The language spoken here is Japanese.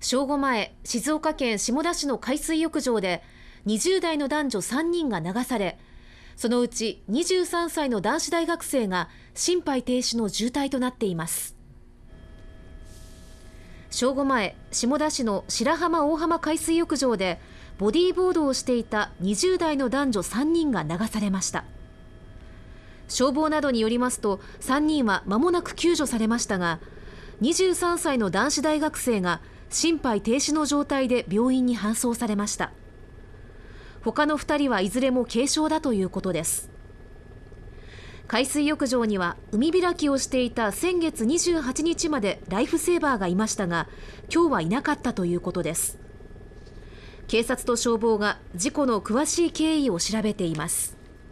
正午前静岡県下田市の海水浴場で20代の男女3人が流されそのうち23歳の男子大学生が心肺停止の重体となっています正午前下田市の白浜大浜海水浴場でボディーボードをしていた20代の男女3人が流されました消防などによりますと3人は間もなく救助されましたが23歳の男子大学生が心肺停止の状態で病院に搬送されました他の2人はいずれも軽傷だということです海水浴場には海開きをしていた先月28日までライフセーバーがいましたが今日はいなかったということです警察と消防が事故の詳しい経緯を調べています